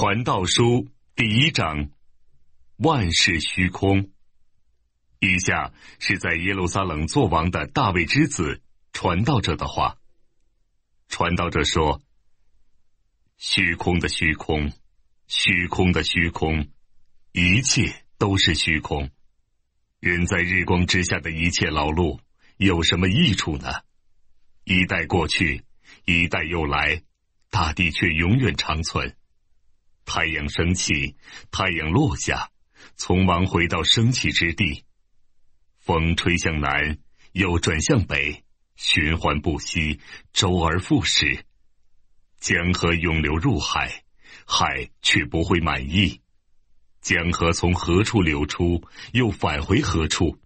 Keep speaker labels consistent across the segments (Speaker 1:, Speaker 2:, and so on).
Speaker 1: 传道书第一章，万事虚空。以下是在耶路撒冷作王的大卫之子传道者的话。传道者说：“虚空的虚空，虚空的虚空，一切都是虚空。人在日光之下的一切劳碌，有什么益处呢？一代过去，一代又来，大地却永远长存。”太阳升起，太阳落下，匆忙回到升起之地。风吹向南，又转向北，循环不息，周而复始。江河涌流入海，海却不会满意。江河从何处流出，又返回何处？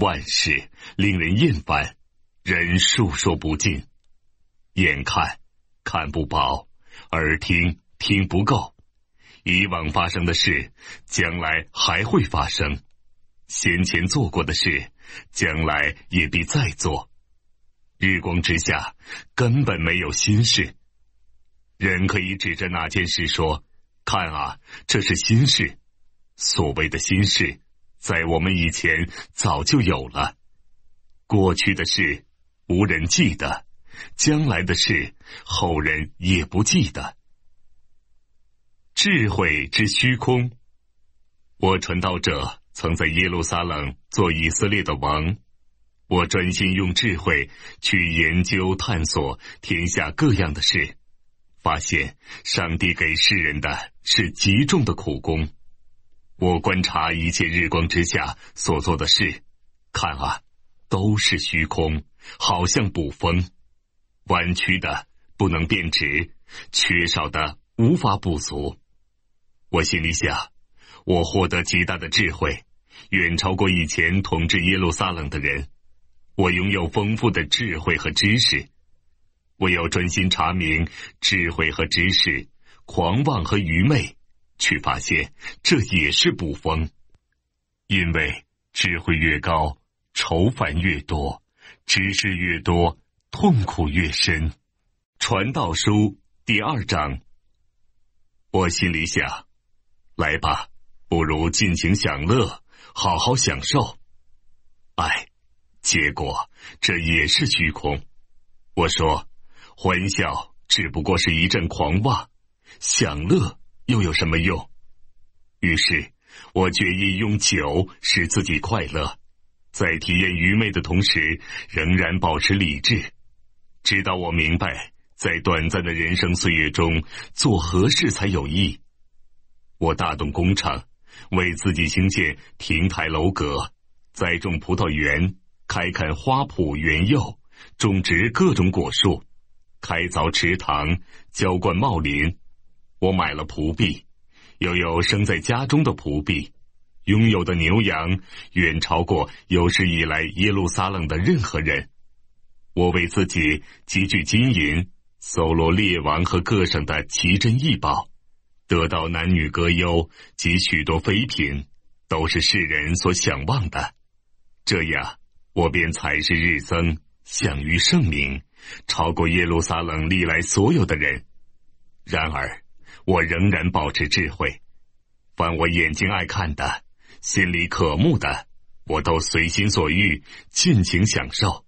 Speaker 1: 万事令人厌烦，人述说不尽。眼看，看不饱；耳听。听不够，以往发生的事，将来还会发生；先前做过的事，将来也必再做。日光之下根本没有心事，人可以指着哪件事说：“看啊，这是心事。”所谓的心事，在我们以前早就有了。过去的事无人记得，将来的事后人也不记得。智慧之虚空，我传道者曾在耶路撒冷做以色列的王，我专心用智慧去研究探索天下各样的事，发现上帝给世人的是极重的苦功。我观察一切日光之下所做的事，看啊，都是虚空，好像捕风，弯曲的不能变直，缺少的无法补足。我心里想，我获得极大的智慧，远超过以前统治耶路撒冷的人。我拥有丰富的智慧和知识，我要专心查明智慧和知识、狂妄和愚昧，去发现这也是不疯。因为智慧越高，愁烦越多；知识越多，痛苦越深。传道书第二章。我心里想。来吧，不如尽情享乐，好好享受。唉，结果这也是虚空。我说，欢笑只不过是一阵狂妄，享乐又有什么用？于是，我决意用酒使自己快乐，在体验愚昧的同时，仍然保持理智，直到我明白，在短暂的人生岁月中，做何事才有益。我大动工厂，为自己兴建亭台楼阁，栽种葡萄园，开垦花圃园囿，种植各种果树，开凿池塘，浇灌茂林。我买了仆婢，又有生在家中的仆婢。拥有的牛羊远超过有史以来耶路撒冷的任何人。我为自己积聚金银，搜罗列王和各省的奇珍异宝。得到男女歌优及许多妃嫔，都是世人所想望的。这样，我便才是日增享于盛名，超过耶路撒冷历来所有的人。然而，我仍然保持智慧。凡我眼睛爱看的，心里渴慕的，我都随心所欲，尽情享受。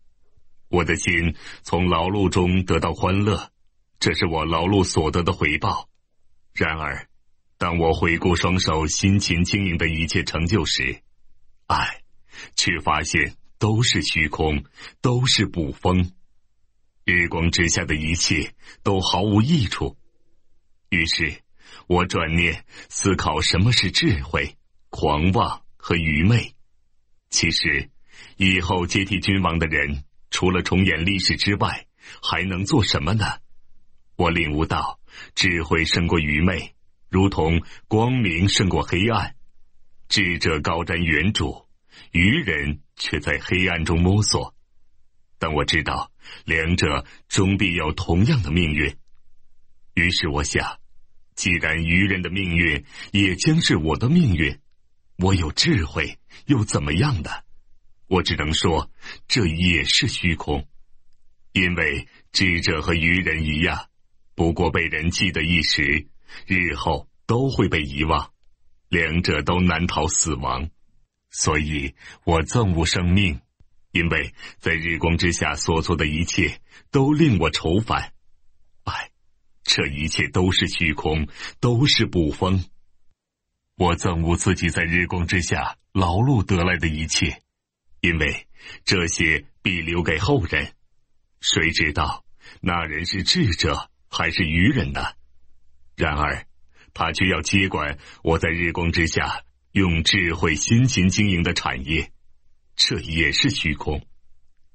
Speaker 1: 我的心从劳碌中得到欢乐，这是我劳碌所得的回报。然而，当我回顾双手辛勤经营的一切成就时，唉，却发现都是虚空，都是捕风。日光之下的一切都毫无益处。于是，我转念思考：什么是智慧？狂妄和愚昧？其实，以后接替君王的人，除了重演历史之外，还能做什么呢？我领悟到，智慧胜过愚昧，如同光明胜过黑暗。智者高瞻远瞩，愚人却在黑暗中摸索。但我知道，两者终必有同样的命运。于是我想，既然愚人的命运也将是我的命运，我有智慧又怎么样的？我只能说，这也是虚空，因为智者和愚人一样。不过被人记得一时，日后都会被遗忘。两者都难逃死亡，所以我憎恶生命，因为在日光之下所做的一切都令我愁烦。唉，这一切都是虚空，都是不风。我憎恶自己在日光之下劳碌得来的一切，因为这些必留给后人。谁知道那人是智者？还是愚人呢，然而他却要接管我在日光之下用智慧辛勤经营的产业，这也是虚空。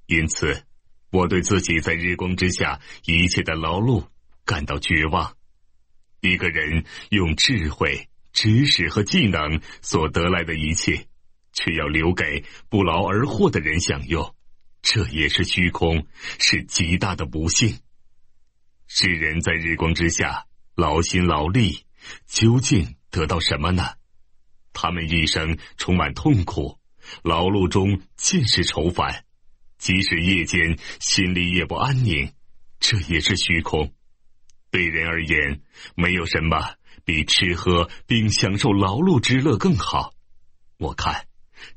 Speaker 1: 因此，我对自己在日光之下一切的劳碌感到绝望。一个人用智慧、知识和技能所得来的一切，却要留给不劳而获的人享用，这也是虚空，是极大的不幸。世人在日光之下劳心劳力，究竟得到什么呢？他们一生充满痛苦，劳碌中尽是愁烦，即使夜间心里也不安宁。这也是虚空。对人而言，没有什么比吃喝并享受劳碌之乐更好。我看，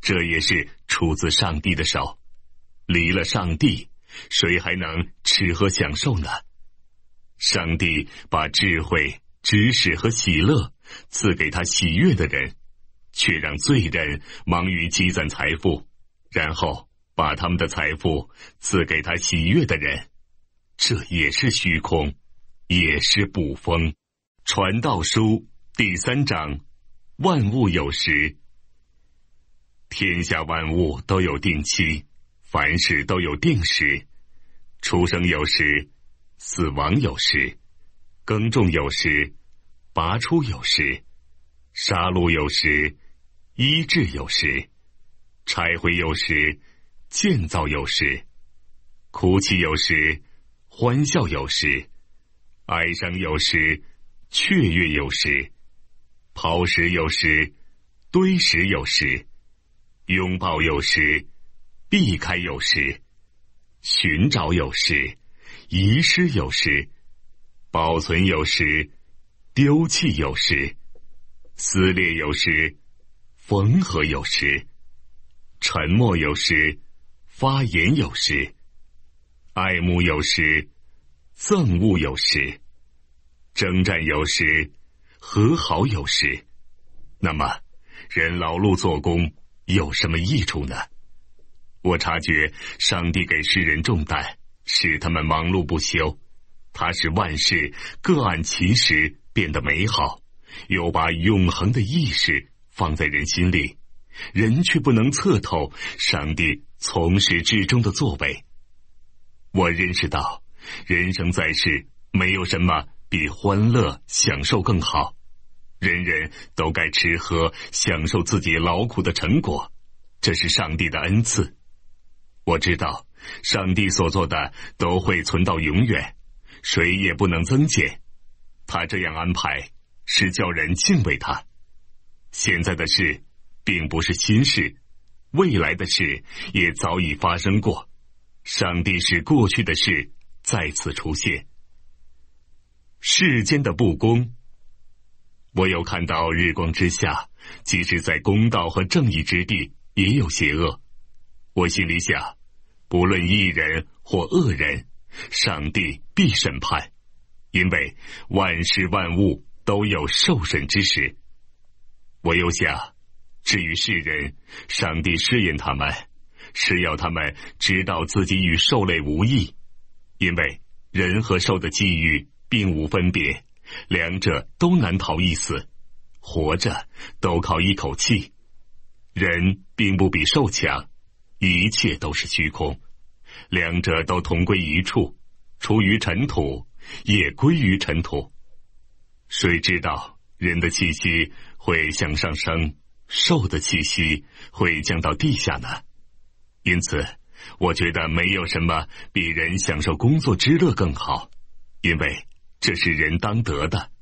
Speaker 1: 这也是出自上帝的手。离了上帝，谁还能吃喝享受呢？上帝把智慧、知识和喜乐赐给他喜悦的人，却让罪人忙于积攒财富，然后把他们的财富赐给他喜悦的人，这也是虚空，也是不风。传道书第三章：万物有时，天下万物都有定期，凡事都有定时，出生有时。死亡有时，耕种有时，拔出有时，杀戮有时，医治有时，拆毁有时，建造有时，哭泣有时，欢笑有时，哀伤有时，雀跃有时，抛石有时，堆石有时，拥抱有时，避开有时，寻找有时。遗失有时，保存有时，丢弃有时，撕裂有时，缝合有时，沉默有时，发言有时，爱慕有时，憎恶有时，征战有时，和好有时。那么，人劳碌做工有什么益处呢？我察觉上帝给世人重担。使他们忙碌不休，他使万事各按其时变得美好，又把永恒的意识放在人心里，人却不能测透上帝从始至终的作为。我认识到，人生在世没有什么比欢乐享受更好，人人都该吃喝享受自己劳苦的成果，这是上帝的恩赐。我知道。上帝所做的都会存到永远，谁也不能增减。他这样安排是叫人敬畏他。现在的事并不是新事，未来的事也早已发生过。上帝使过去的事再次出现。世间的不公，我有看到日光之下，即使在公道和正义之地，也有邪恶。我心里想。不论异人或恶人，上帝必审判，因为万事万物都有受审之时。我又想，至于世人，上帝试验他们，是要他们知道自己与兽类无异，因为人和兽的际遇并无分别，两者都难逃一死，活着都靠一口气，人并不比兽强。一切都是虚空，两者都同归一处，出于尘土，也归于尘土。谁知道人的气息会向上升，兽的气息会降到地下呢？因此，我觉得没有什么比人享受工作之乐更好，因为这是人当得的。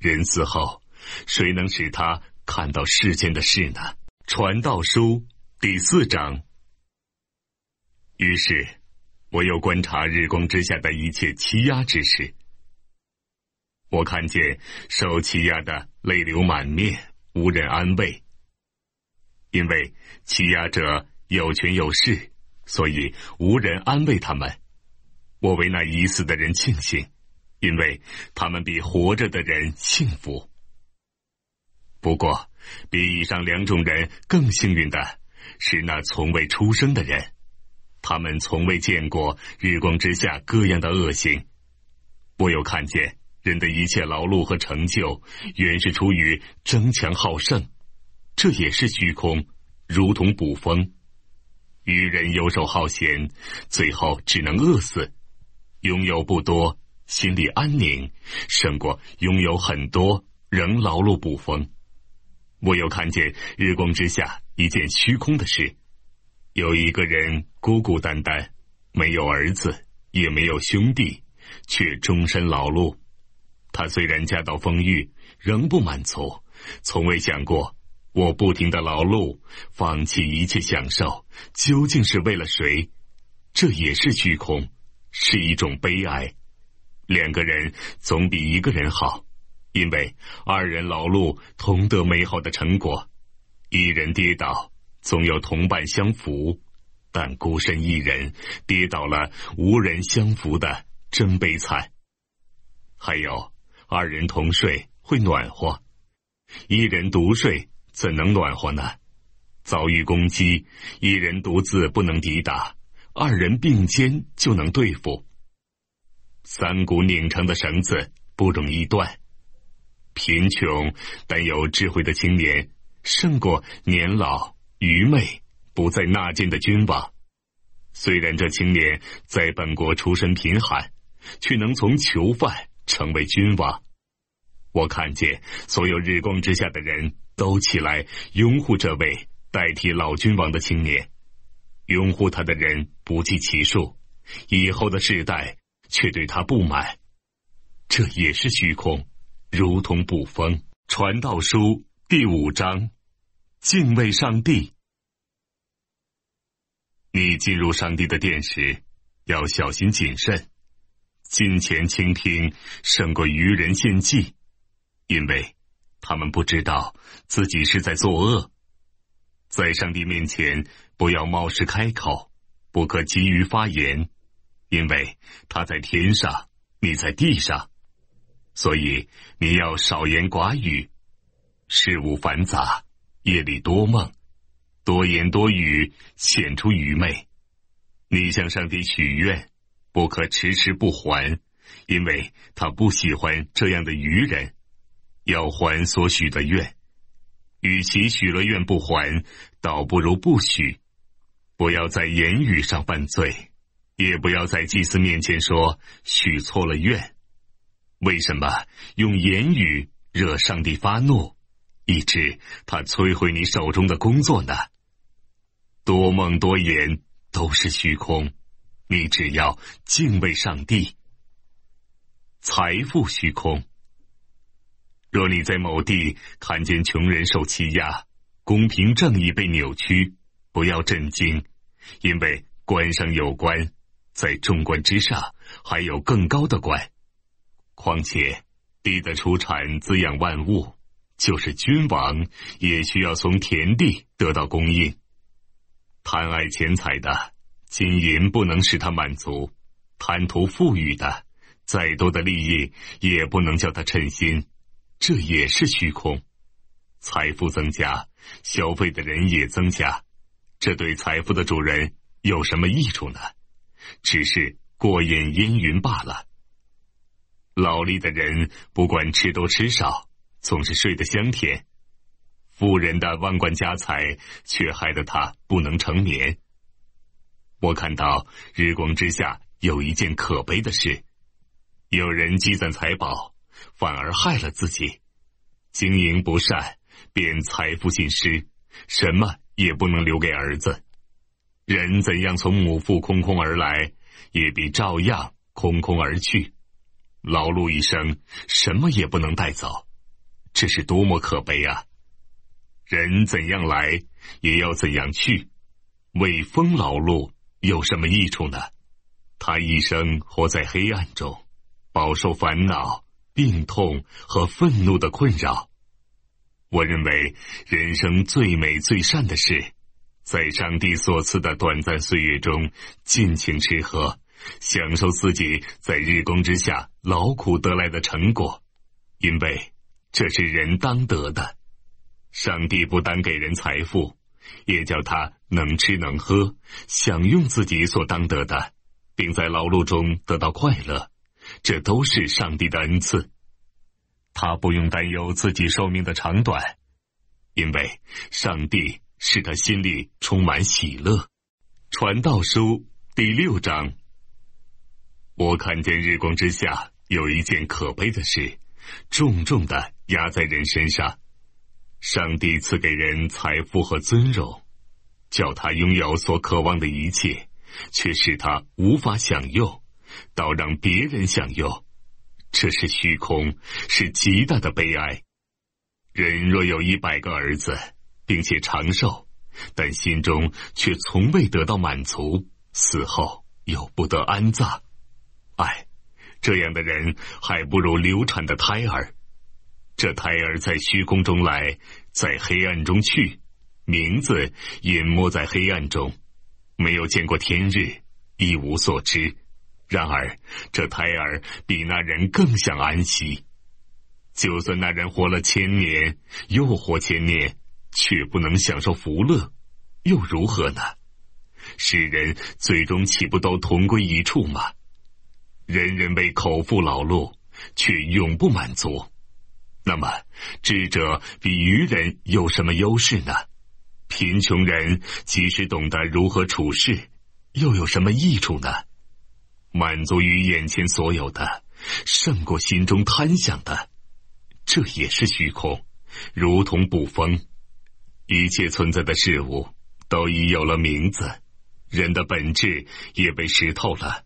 Speaker 1: 人死后，谁能使他看到世间的事呢？《传道书》第四章。于是，我又观察日光之下的一切欺压之事。我看见受欺压的泪流满面，无人安慰。因为欺压者有权有势，所以无人安慰他们。我为那已死的人庆幸，因为他们比活着的人幸福。不过，比以上两种人更幸运的是那从未出生的人。他们从未见过日光之下各样的恶行，我又看见人的一切劳碌和成就，原是出于争强好胜，这也是虚空，如同捕风。愚人游手好闲，最后只能饿死；拥有不多，心里安宁，胜过拥有很多，仍劳碌捕风。我又看见日光之下一件虚空的事。有一个人孤孤单单，没有儿子，也没有兄弟，却终身劳碌。他虽然家道丰裕，仍不满足，从未想过我不停的劳碌，放弃一切享受，究竟是为了谁？这也是虚空，是一种悲哀。两个人总比一个人好，因为二人劳碌同得美好的成果，一人跌倒。总有同伴相扶，但孤身一人跌倒了无人相扶的真悲惨。还有二人同睡会暖和，一人独睡怎能暖和呢？遭遇攻击，一人独自不能抵挡，二人并肩就能对付。三股拧成的绳子不容易断。贫穷但有智慧的青年胜过年老。愚昧不再纳谏的君王，虽然这青年在本国出身贫寒，却能从囚犯成为君王。我看见所有日光之下的人都起来拥护这位代替老君王的青年，拥护他的人不计其数。以后的世代却对他不满，这也是虚空，如同不风。传道书第五章。敬畏上帝。你进入上帝的殿时，要小心谨慎，金前倾听，胜过愚人献祭，因为他们不知道自己是在作恶。在上帝面前，不要冒失开口，不可急于发言，因为他在天上，你在地上，所以你要少言寡语。事物繁杂。夜里多梦，多言多语显出愚昧。你向上帝许愿，不可迟迟不还，因为他不喜欢这样的愚人。要还所许的愿，与其许了愿不还，倒不如不许。不要在言语上犯罪，也不要在祭司面前说许错了愿。为什么用言语惹上帝发怒？以致他摧毁你手中的工作呢？多梦多言都是虚空。你只要敬畏上帝，财富虚空。若你在某地看见穷人受欺压，公平正义被扭曲，不要震惊，因为官上有关，在众官之上还有更高的官。况且地的出产滋养万物。就是君王也需要从田地得到供应，贪爱钱财的金银不能使他满足，贪图富裕的再多的利益也不能叫他称心，这也是虚空。财富增加，消费的人也增加，这对财富的主人有什么益处呢？只是过眼烟云罢了。劳力的人不管吃多吃少。总是睡得香甜，富人的万贯家财却害得他不能成眠。我看到日光之下有一件可悲的事：有人积攒财宝，反而害了自己；经营不善，便财富尽失，什么也不能留给儿子。人怎样从母腹空空而来，也必照样空空而去。劳碌一生，什么也不能带走。这是多么可悲啊！人怎样来，也要怎样去。为风劳碌有什么益处呢？他一生活在黑暗中，饱受烦恼、病痛和愤怒的困扰。我认为，人生最美最善的事，在上帝所赐的短暂岁月中，尽情吃喝，享受自己在日光之下劳苦得来的成果，因为。这是人当得的，上帝不单给人财富，也叫他能吃能喝，享用自己所当得的，并在劳碌中得到快乐。这都是上帝的恩赐，他不用担忧自己寿命的长短，因为上帝使他心里充满喜乐。传道书第六章，我看见日光之下有一件可悲的事，重重的。压在人身上，上帝赐给人财富和尊荣，叫他拥有所渴望的一切，却使他无法享用，倒让别人享用。这是虚空，是极大的悲哀。人若有一百个儿子，并且长寿，但心中却从未得到满足，死后又不得安葬，唉，这样的人还不如流产的胎儿。这胎儿在虚空中来，在黑暗中去，名字隐没在黑暗中，没有见过天日，一无所知。然而，这胎儿比那人更想安息。就算那人活了千年，又活千年，却不能享受福乐，又如何呢？世人最终岂不都同归一处吗？人人为口腹劳碌，却永不满足。那么，智者比愚人有什么优势呢？贫穷人即使懂得如何处事，又有什么益处呢？满足于眼前所有的，胜过心中贪想的，这也是虚空，如同捕风。一切存在的事物都已有了名字，人的本质也被识透了，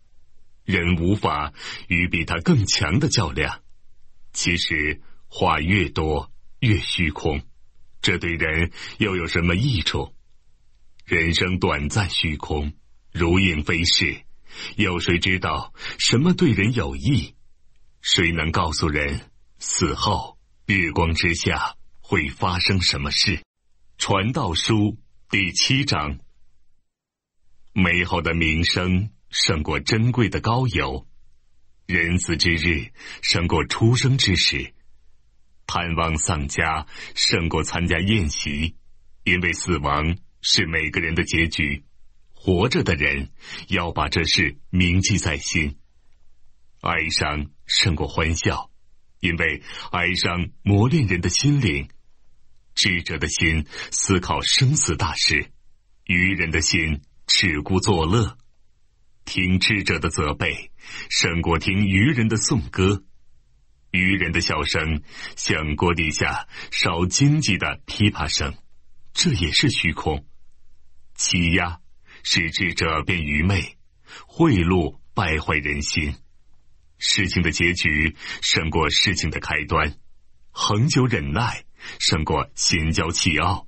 Speaker 1: 人无法与比他更强的较量。其实。话越多越虚空，这对人又有什么益处？人生短暂，虚空如影飞逝，有谁知道什么对人有益？谁能告诉人死后日光之下会发生什么事？传道书第七章：美好的名声胜过珍贵的高油，人死之日胜过出生之时。盼望丧家胜过参加宴席，因为死亡是每个人的结局。活着的人要把这事铭记在心。哀伤胜过欢笑，因为哀伤磨练人的心灵。智者的心思考生死大事，愚人的心只顾作乐。听智者的责备胜过听愚人的颂歌。愚人的笑声，像锅底下烧荆棘的琵琶声。这也是虚空。欺压使智者变愚昧，贿赂败坏人心。事情的结局胜过事情的开端。恒久忍耐胜过心焦气傲。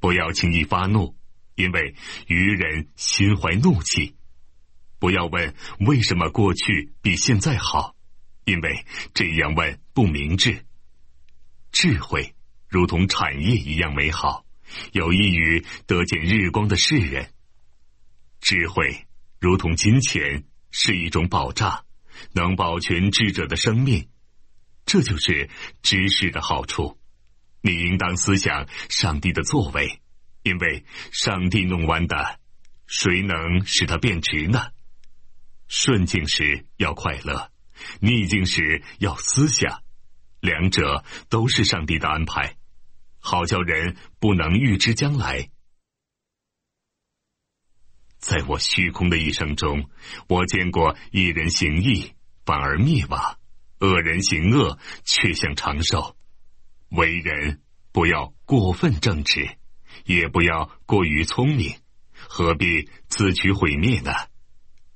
Speaker 1: 不要轻易发怒，因为愚人心怀怒气。不要问为什么过去比现在好。因为这样问不明智。智慧如同产业一样美好，有益于得见日光的世人。智慧如同金钱是一种保障，能保全智者的生命。这就是知识的好处。你应当思想上帝的作为，因为上帝弄完的，谁能使它变直呢？顺境时要快乐。逆境时要思想，两者都是上帝的安排，好叫人不能预知将来。在我虚空的一生中，我见过一人行义反而灭亡，恶人行恶却想长寿。为人不要过分正直，也不要过于聪明，何必自取毁灭呢？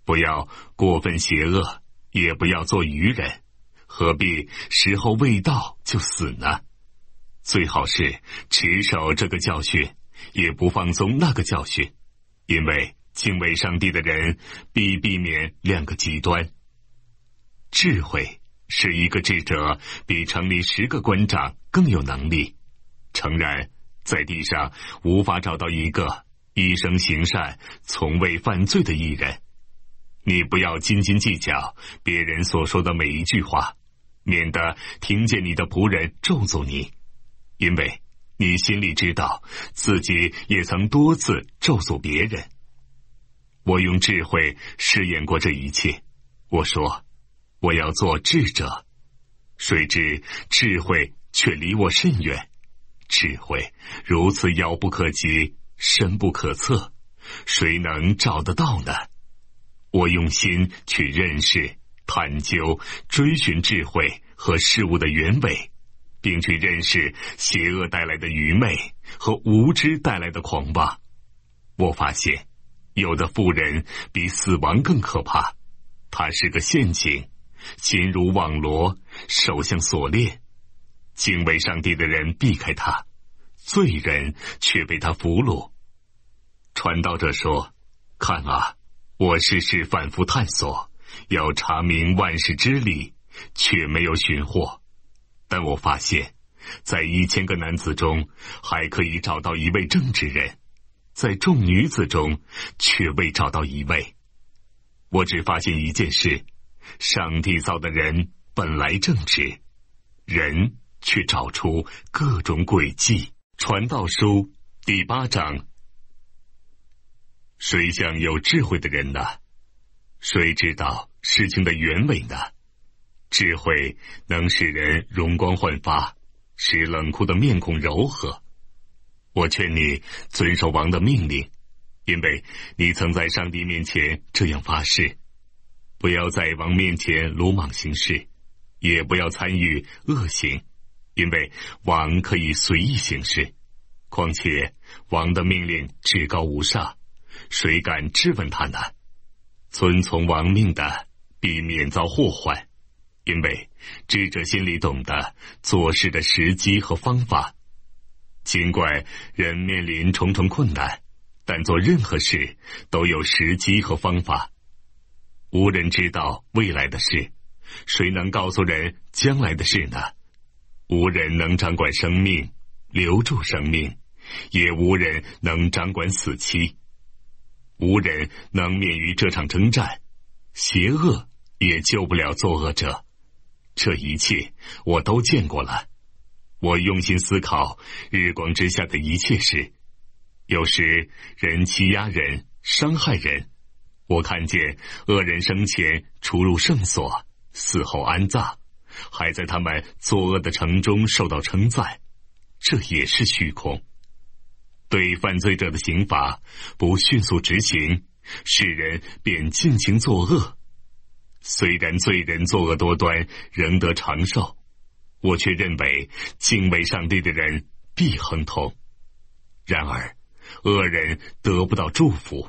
Speaker 1: 不要过分邪恶。也不要做愚人，何必时候未到就死呢？最好是持守这个教训，也不放松那个教训，因为敬畏上帝的人必避免两个极端。智慧是一个智者比城里十个官长更有能力。诚然，在地上无法找到一个一生行善、从未犯罪的艺人。你不要斤斤计较别人所说的每一句话，免得听见你的仆人咒诅你，因为你心里知道自己也曾多次咒诅别人。我用智慧试验过这一切，我说我要做智者，谁知智慧却离我甚远，智慧如此遥不可及、深不可测，谁能找得到呢？我用心去认识、探究、追寻智慧和事物的原委，并去认识邪恶带来的愚昧和无知带来的狂妄。我发现，有的富人比死亡更可怕，他是个陷阱，心如网罗，手像锁链。敬畏上帝的人避开他，罪人却被他俘虏。传道者说：“看啊！”我事事反复探索，要查明万事之理，却没有寻获。但我发现，在一千个男子中，还可以找到一位正直人；在众女子中，却未找到一位。我只发现一件事：上帝造的人本来正直，人却找出各种诡计。传道书第八章。谁像有智慧的人呢？谁知道事情的原委呢？智慧能使人容光焕发，使冷酷的面孔柔和。我劝你遵守王的命令，因为你曾在上帝面前这样发誓：不要在王面前鲁莽行事，也不要参与恶行，因为王可以随意行事。况且王的命令至高无上。谁敢质问他呢？遵从亡命的，必免遭祸患。因为智者心里懂得做事的时机和方法。尽管人面临重重困难，但做任何事都有时机和方法。无人知道未来的事，谁能告诉人将来的事呢？无人能掌管生命，留住生命，也无人能掌管死期。无人能免于这场征战，邪恶也救不了作恶者。这一切我都见过了。我用心思考日光之下的一切事，有时人欺压人，伤害人。我看见恶人生前出入圣所，死后安葬，还在他们作恶的城中受到称赞。这也是虚空。对犯罪者的刑罚不迅速执行，世人便尽情作恶。虽然罪人作恶多端仍得长寿，我却认为敬畏上帝的人必亨通。然而，恶人得不到祝福，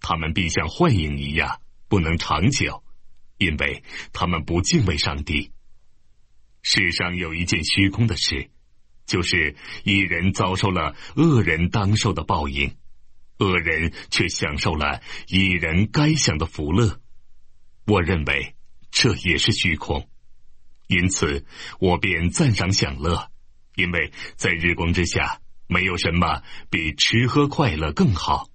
Speaker 1: 他们必像幻影一样不能长久，因为他们不敬畏上帝。世上有一件虚空的事。就是一人遭受了恶人当受的报应，恶人却享受了一人该享的福乐。我认为这也是虚空，因此我便赞赏享乐，因为在日光之下，没有什么比吃喝快乐更好。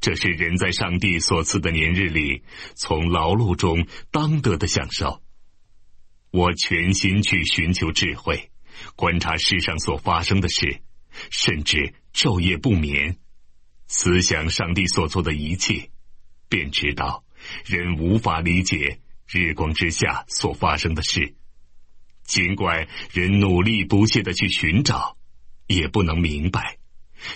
Speaker 1: 这是人在上帝所赐的年日里，从劳碌中当得的享受。我全心去寻求智慧。观察世上所发生的事，甚至昼夜不眠，思想上帝所做的一切，便知道人无法理解日光之下所发生的事。尽管人努力不懈的去寻找，也不能明白。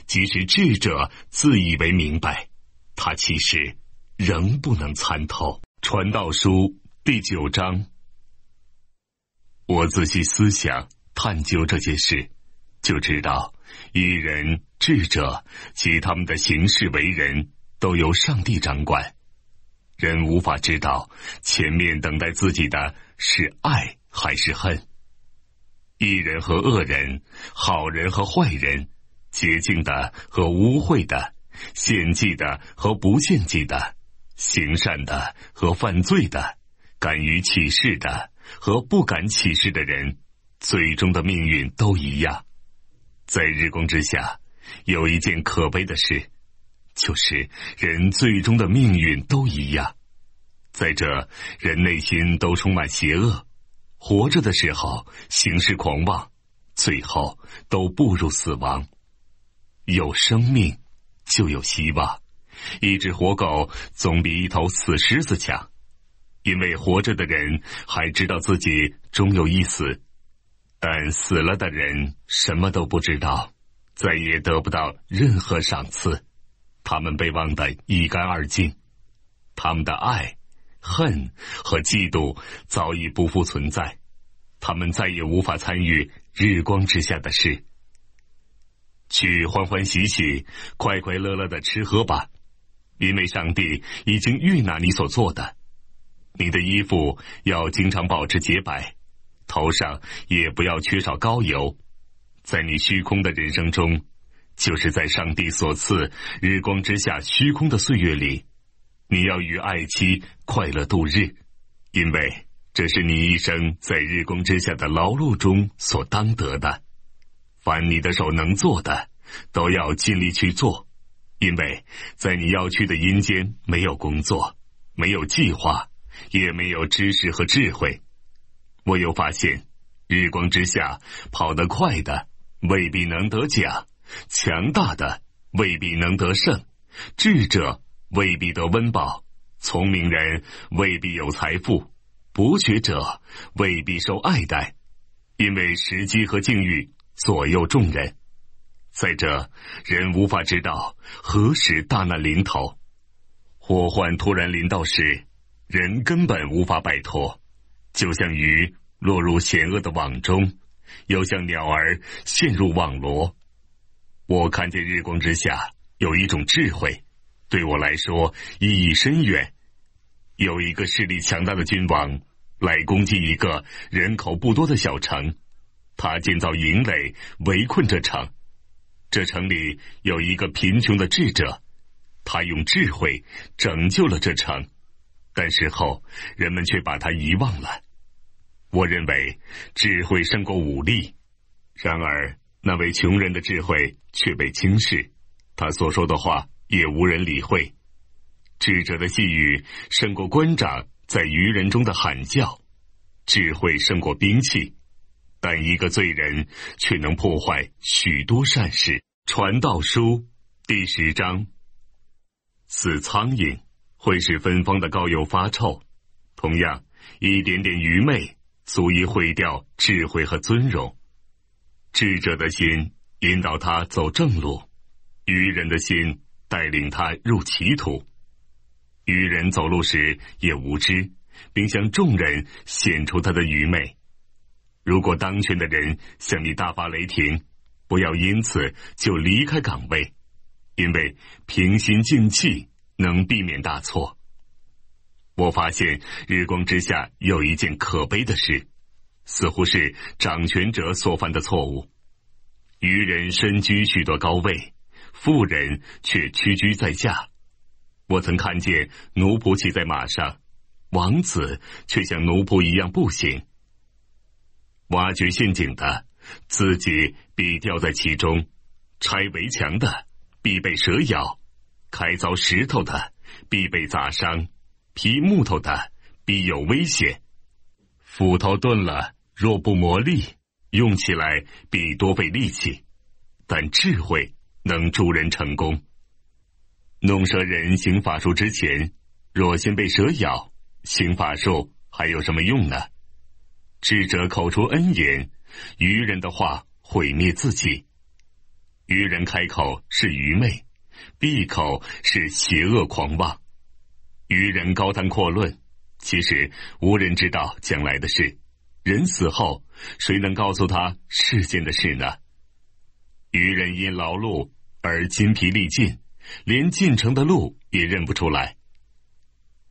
Speaker 1: 即使智者自以为明白，他其实仍不能参透。传道书第九章，我仔细思想。探究这件事，就知道一人智者及他们的行事为人，都由上帝掌管。人无法知道前面等待自己的是爱还是恨。一人和恶人，好人和坏人，洁净的和污秽的，献祭的和不献祭的，行善的和犯罪的，敢于启示的和不敢启示的人。最终的命运都一样，在日光之下，有一件可悲的事，就是人最终的命运都一样。再者，人内心都充满邪恶，活着的时候行事狂妄，最后都步入死亡。有生命就有希望，一只活狗总比一头死狮子强，因为活着的人还知道自己终有一死。但死了的人什么都不知道，再也得不到任何赏赐，他们被忘得一干二净，他们的爱、恨和嫉妒早已不复存在，他们再也无法参与日光之下的事，去欢欢喜喜、快快乐乐的吃喝吧，因为上帝已经预纳你所做的，你的衣服要经常保持洁白。头上也不要缺少膏油，在你虚空的人生中，就是在上帝所赐日光之下虚空的岁月里，你要与爱妻快乐度日，因为这是你一生在日光之下的劳碌中所当得的。凡你的手能做的，都要尽力去做，因为在你要去的阴间，没有工作，没有计划，也没有知识和智慧。我又发现，日光之下跑得快的未必能得奖，强大的未必能得胜，智者未必得温饱，聪明人未必有财富，博学者未必受爱戴，因为时机和境遇左右众人。再者，人无法知道何时大难临头，祸患突然临到时，人根本无法摆脱。就像鱼落入险恶的网中，又像鸟儿陷入网罗。我看见日光之下有一种智慧，对我来说意义深远。有一个势力强大的君王来攻击一个人口不多的小城，他建造营垒围困这城。这城里有一个贫穷的智者，他用智慧拯救了这城。但事后，人们却把他遗忘了。我认为，智慧胜过武力；然而，那位穷人的智慧却被轻视，他所说的话也无人理会。智者的细语胜过官长在愚人中的喊叫，智慧胜过兵器。但一个罪人却能破坏许多善事。《传道书》第十章。死苍蝇。会使芬芳的膏油发臭。同样，一点点愚昧足以毁掉智慧和尊荣。智者的心引导他走正路，愚人的心带领他入歧途。愚人走路时也无知，并向众人显出他的愚昧。如果当权的人向你大发雷霆，不要因此就离开岗位，因为平心静气。能避免大错。我发现日光之下有一件可悲的事，似乎是掌权者所犯的错误。愚人身居许多高位，富人却屈居在下。我曾看见奴仆骑在马上，王子却像奴仆一样步行。挖掘陷阱的自己必掉在其中，拆围墙的必被蛇咬。开凿石头的必被砸伤，劈木头的必有危险。斧头钝了，若不磨砺，用起来必多费力气。但智慧能助人成功。弄蛇人行法术之前，若先被蛇咬，行法术还有什么用呢？智者口出恩言，愚人的话毁灭自己。愚人开口是愚昧。闭口是邪恶狂妄，愚人高谈阔论，其实无人知道将来的事。人死后，谁能告诉他世间的事呢？愚人因劳碌而筋疲力尽，连进城的路也认不出来。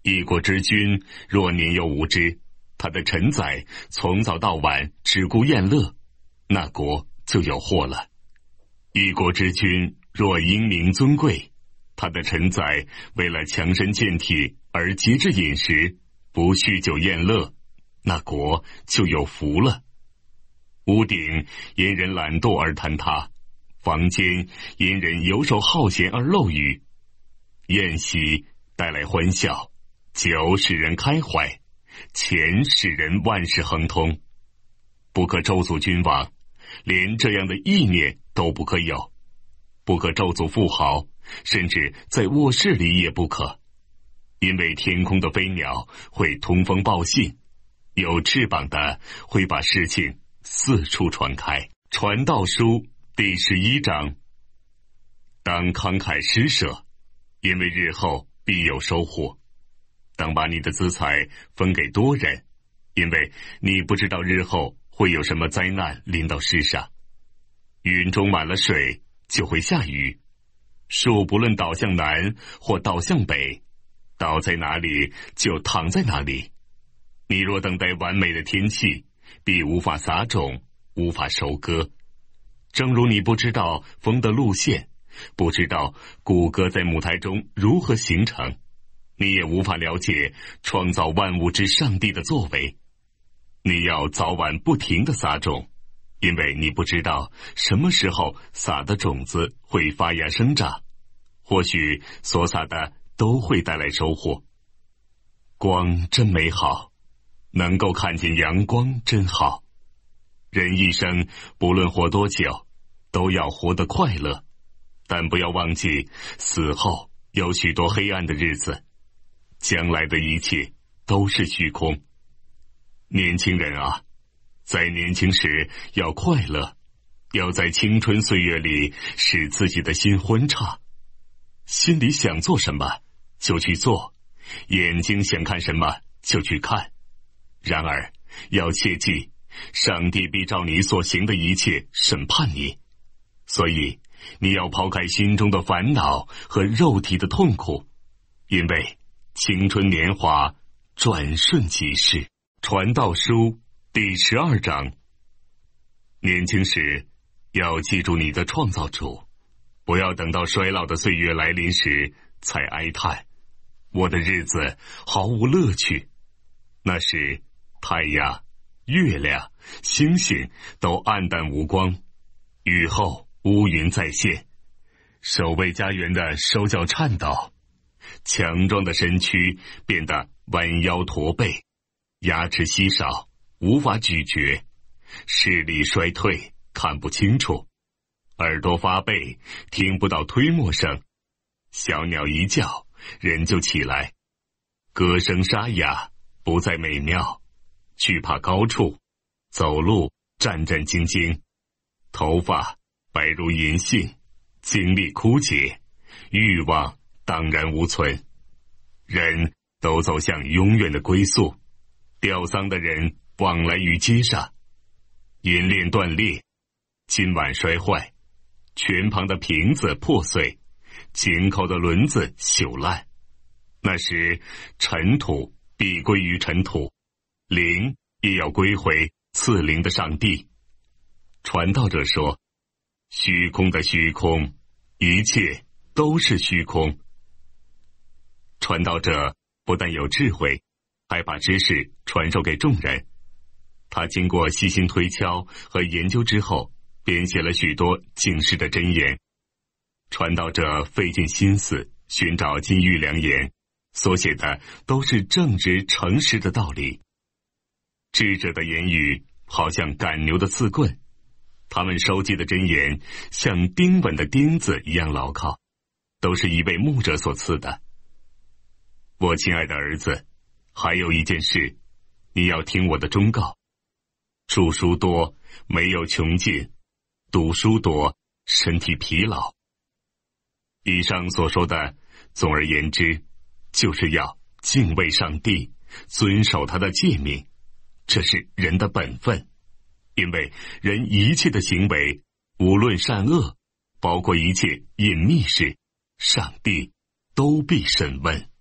Speaker 1: 一国之君若年幼无知，他的臣宰从早到晚只顾宴乐，那国就有祸了。一国之君。若英明尊贵，他的臣宰为了强身健体而节制饮食，不酗酒宴乐，那国就有福了。屋顶因人懒惰而坍塌，房间因人游手好闲而漏雨，宴席带来欢笑，酒使人开怀，钱使人万事亨通，不可周族君王，连这样的意念都不可有。不可咒诅富豪，甚至在卧室里也不可，因为天空的飞鸟会通风报信，有翅膀的会把事情四处传开。传道书第十一章：当慷慨施舍，因为日后必有收获；当把你的资财分给多人，因为你不知道日后会有什么灾难临到世上。云中满了水。就会下雨。树不论倒向南或倒向北，倒在哪里就躺在哪里。你若等待完美的天气，必无法撒种，无法收割。正如你不知道风的路线，不知道谷歌在母胎中如何形成，你也无法了解创造万物之上帝的作为。你要早晚不停的撒种。因为你不知道什么时候撒的种子会发芽生长，或许所撒的都会带来收获。光真美好，能够看见阳光真好。人一生不论活多久，都要活得快乐，但不要忘记死后有许多黑暗的日子，将来的一切都是虚空。年轻人啊！在年轻时要快乐，要在青春岁月里使自己的心欢畅，心里想做什么就去做，眼睛想看什么就去看。然而要切记，上帝必照你所行的一切审判你，所以你要抛开心中的烦恼和肉体的痛苦，因为青春年华转瞬即逝。传道书。第十二章：年轻时要记住你的创造主，不要等到衰老的岁月来临时才哀叹，我的日子毫无乐趣。那时，太阳、月亮、星星都暗淡无光，雨后乌云再现，守卫家园的手脚颤抖，强壮的身躯变得弯腰驼背，牙齿稀少。无法咀嚼，视力衰退，看不清楚；耳朵发背，听不到推磨声；小鸟一叫，人就起来；歌声沙哑，不再美妙；惧怕高处，走路战战兢兢；头发白如银杏，精力枯竭，欲望荡然无存；人都走向永远的归宿，吊丧的人。往来于街上，银链断裂，金碗摔坏，全旁的瓶子破碎，井口的轮子朽烂。那时，尘土必归于尘土，灵也要归回赐灵的上帝。传道者说：“虚空的虚空，一切都是虚空。”传道者不但有智慧，还把知识传授给众人。他经过细心推敲和研究之后，编写了许多警示的箴言。传道者费尽心思寻找金玉良言，所写的都是正直诚实的道理。智者的言语好像赶牛的刺棍，他们收集的箴言像钉稳的钉子一样牢靠，都是一位牧者所赐的。我亲爱的儿子，还有一件事，你要听我的忠告。著书多没有穷尽，读书多身体疲劳。以上所说的，总而言之，就是要敬畏上帝，遵守他的诫命，这是人的本分。因为人一切的行为，无论善恶，包括一切隐秘事，上帝都必审问。